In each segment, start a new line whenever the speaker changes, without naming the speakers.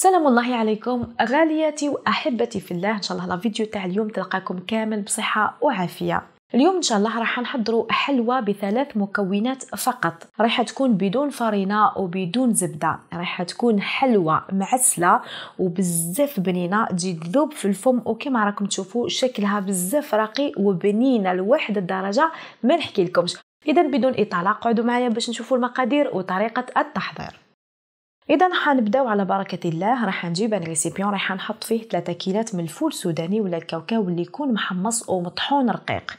سلام الله عليكم غالياتي واحبتي في الله ان شاء الله لا فيديو تاع اليوم تلقاكم كامل بصحه وعافيه اليوم ان شاء الله راح نحضروا حلوى بثلاث مكونات فقط راح تكون بدون فرينه وبدون زبده راح تكون حلوى معسله وبزاف بنينه تجي تذوب في الفم وكما راكم تشوفوا شكلها بزاف راقي وبنينه لواحد الدرجه ما نحكي لكمش اذا بدون اطاله قعدوا معايا باش نشوفوا المقادير وطريقه التحضير اذا حنبداو على بركه الله راح نجيب ان ريسيبيون راح نحط فيه 3 كيلات من الفول السوداني ولا الكاوكاو اللي يكون محمص ومطحون رقيق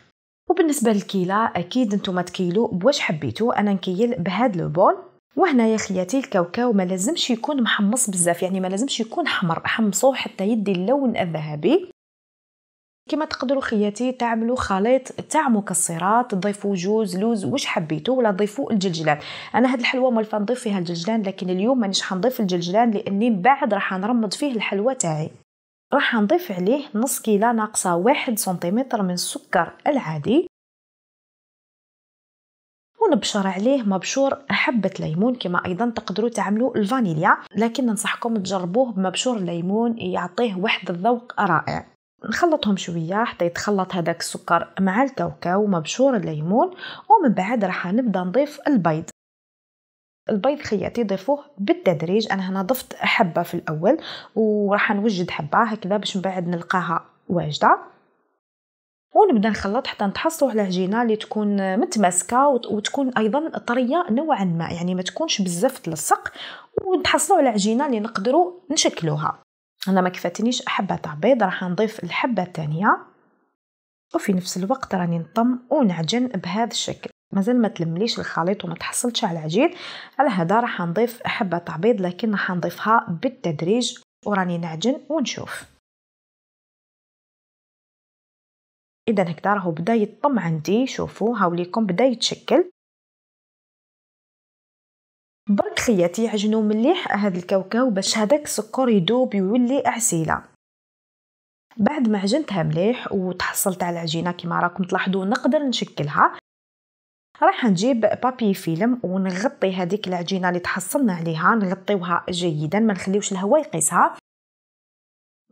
وبالنسبه للكيله اكيد نتوما تكيلو بواش حبيتو انا نكيل بهاد لو بول وهنا يا خياتي الكاوكاو ما لازمش يكون محمص بزاف يعني ما لازمش يكون حمر حمصوه حتى يدي اللون الذهبي كما تقدروا خياتي تعملوا خليط تاع مكسرات تضيفوا جوز لوز واش حبيتوا ولا تضيفوا الجلجلان انا هاد الحلوه مالفه نضيف فيها الجلجلان لكن اليوم مانيش حنضيف الجلجلان لاني من بعد راح نرمض فيه الحلوه تاعي راح نضيف عليه نص كيلا ناقصه واحد سنتيمتر من السكر العادي ونبشر عليه مبشور حبة ليمون كما أيضا تقدروا تعملوا الفانيليا لكن ننصحكم تجربوه بمبشور الليمون يعطيه واحد الذوق رائع نخلطهم شويه حتى يتخلط هذاك السكر مع الكاوكاو مبشور الليمون ومن بعد راح نبدا نضيف البيض البيض خياتي ضيفوه بالتدريج انا هنا ضفت حبه في الاول وراح نوجد حبه هكذا باش من بعد نلقاها واجده ونبدا نخلط حتى نتحصلوا على عجينه اللي تكون متماسكه وتكون ايضا طريه نوعا ما يعني ما تكونش بزاف تلصق ونتحصلوا على عجينه اللي نقدروا نشكلوها انا ما كفاتنيش حبه تاع بيض راح نضيف الحبه الثانيه وفي نفس الوقت راني نطم ونعجن بهذا الشكل مازال ما تلمليش الخليط وما تحصلش على العجين على هذا راح نضيف حبه تاع بيض لكن راح
نضيفها بالتدريج وراني نعجن ونشوف اذا هكذا راهو بدا يطم عندي شوفوا هاوليكم بدا يتشكل برك خياتي عجنو مليح هاد الكاوكاو باش هذاك السكر يذوب يولي عسيله بعد ما عجنتها
مليح وتحصلت على عجينه كما راكم تلاحظوا نقدر نشكلها راح نجيب بابي فيلم ونغطي هذيك العجينه اللي تحصلنا عليها نغطيوها جيدا ما نخليوش الهواء يقيسها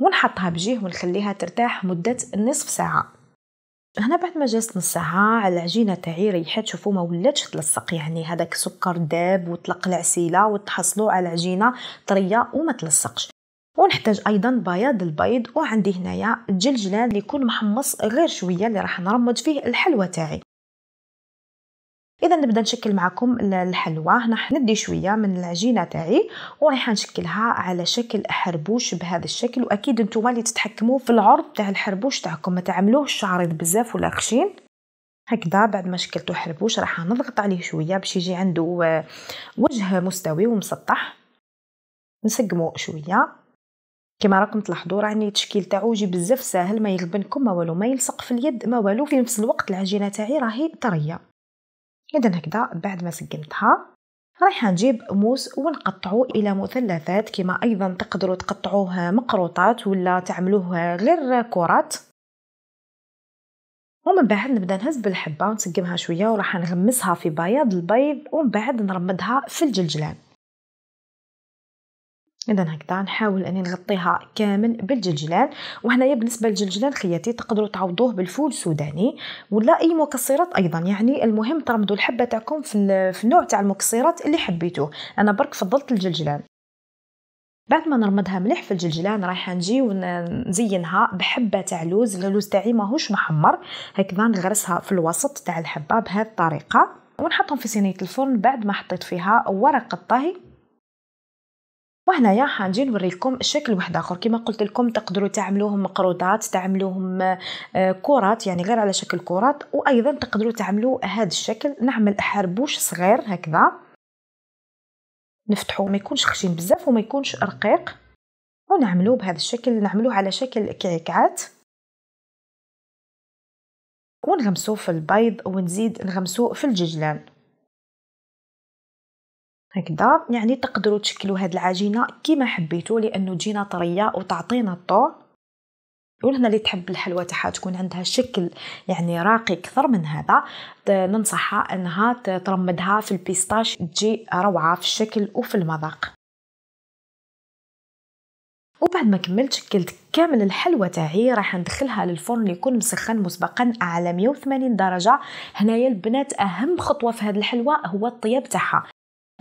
ونحطها بجيه ونخليها ترتاح مده نصف ساعه هنا بعد ما جلست نص ساعة العجينة تاعي ريحت شوفوا ما ولاتش تلصق يعني هذاك السكر داب وطلق العسيلة وتحصلوا على عجينة طرية وما تلصقش ونحتاج ايضا بياض البيض وعندي هنايا الجلجلان اللي يكون محمص غير شويه اللي راح نرمد فيه الحلوى تاعي اذا نبدا نشكل معكم الحلوى هنا ندي شويه من العجينه تاعي ورايحه نشكلها على شكل حربوش بهذا الشكل واكيد نتوما اللي تتحكموا في العرض تاع الحربوش تاعكم ما تعملوهش عريض بزاف ولا خشين هكذا بعد ما شكلتو حربوش راح نضغط عليه شويه باش يجي عنده آه، وجه مستوي ومسطح نسقمو شويه كما راكم تلاحظوا راني التشكيل تاعو يجي بزاف ساهل ما يغبنكم ما والو ما يلصق في اليد ما والو في نفس الوقت العجينه تاعي راهي طريه إذا هكذا بعد ما سقمتها رايحة نجيب موس ونقطعو الى مثلثات كما ايضا تقدروا تقطعوه مقروطات ولا تعملوه غير كرات
ومن بعد نبدا نهز بالحبه ونسقمها شويه وراح نغمسها في بياض البيض ومن بعد نرمدها في الجلجلان
اذا هكذا نحاول اني نغطيها كامل بالجلجلان وهنايا بالنسبه للجلجلان خياتي تقدروا تعوضوه بالفول سوداني ولا اي مكسرات ايضا يعني المهم ترمدوا الحبه تاعكم في, النوع تاع المكسرات اللي حبيتوه انا برك فضلت الجلجلان بعد ما نرمدها مليح في الجلجلان رايحه نجي ونزينها بحبه تاع لوز اللوز تاعي ماهوش محمر هكذا نغرسها في الوسط تاع الحبه بهذه الطريقه ونحطهم في صينيه الفرن بعد ما حطيت فيها ورق الطهي وهنايا حنجي نوريكم شكل واحد اخر كما قلت لكم تقدروا تعملوهم مقروضات تعملوهم آه، كرات يعني غير على شكل كرات وايضا تقدروا تعملوا هذا الشكل نعمل حربوش صغير هكذا نفتحو ما يكونش خشين بزاف وما
يكونش رقيق ونعملوه بهذا الشكل نعملوه على شكل كعكعات ونغمسوه في البيض ونزيد نغمسوه في الججلان هكذا يعني تقدروا تشكلوا هاد العجينه كيما حبيتوا لانه تجينا طريه وتعطينا الطور ولهنا اللي تحب
الحلوى تاعها تكون عندها شكل يعني راقي اكثر من هذا ننصحها انها ترمدها في البيستاش تجي روعه في الشكل وفي المذاق وبعد ما كملت شكلت كامل الحلوى تاعي راح ندخلها للفرن اللي يكون مسخن مسبقا على 180 درجه هنايا البنات اهم خطوه في هذه الحلوى هو الطياب تاعها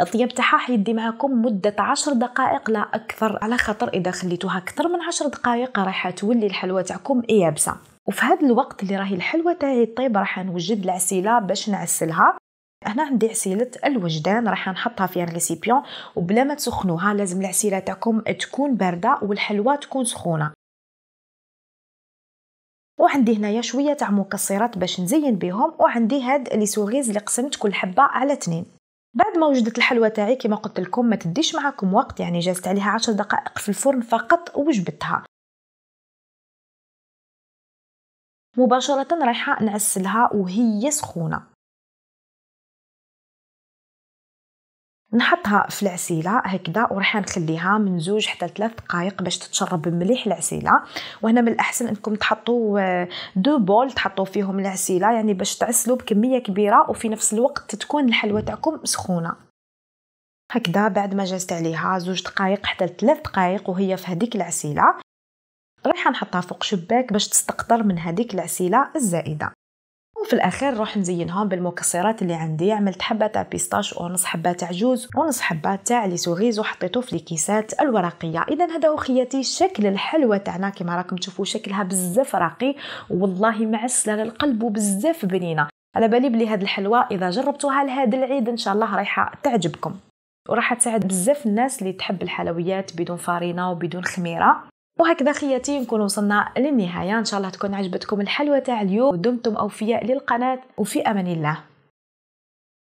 الطياب تاعها حيدي معاكم مده عشر دقائق لا اكثر على خاطر اذا خليتوها اكثر من عشر دقائق راح تولي الحلوه تاعكم يابسه وفي هذا الوقت اللي راهي الحلوه تاعي طيب راح نوجد العسيله باش نعسلها هنا عندي عسيله الوجدان راح نحطها في ريسيبيون وبلا ما تسخنوها لازم العسيله تاعكم تكون بارده والحلوه تكون سخونه وعندي هنايا شويه تاع مكسرات باش نزين بهم وعندي هاد لي سوغيز اللي قسمت كل حبه على اثنين بعد ما وجدت الحلوى تاعي كما قلت لكم ما تديش معاكم وقت يعني جازت
عليها عشر دقائق في الفرن فقط وجبتها مباشرة رايحة نعسلها وهي سخونة نحطها في العسيله هكذا وراح نخليها من زوج حتى ثلاث دقائق باش تتشرب مليح العسيله وهنا من الاحسن انكم تحطوا
آه، دو بول تحطوا فيهم العسيله يعني باش تعسلوا بكميه كبيره وفي نفس الوقت تكون الحلوه تاعكم سخونه هكذا بعد ما جازت عليها زوج دقائق حتى ثلاث دقائق وهي في هذيك العسيله رايحه نحطها فوق شباك باش تستقطر من هذيك العسيله الزائده وفي الاخير راح نزينهم بالمكسرات اللي عندي عملت حبه تاع بيستاش ونص حبه تاع جوز ونص حبه تاع لي سوغيز وحطيته في الكيسات الورقيه اذا هذا هو خياتي شكل الحلوى تاعنا كما راكم تشوفوا شكلها بزاف راقي والله معسله للقلب وبزاف بنينه على بالي بلي هاد الحلوى اذا جربتوها لهذا العيد ان شاء الله رايحه تعجبكم وراح تساعد بزاف الناس اللي تحب الحلويات بدون فارينه وبدون خميره وهكذا خياتي نكون وصلنا للنهايه ان شاء الله
تكون عجبتكم الحلوه تاع اليوم دمتم اوفياء للقناه وفي امان الله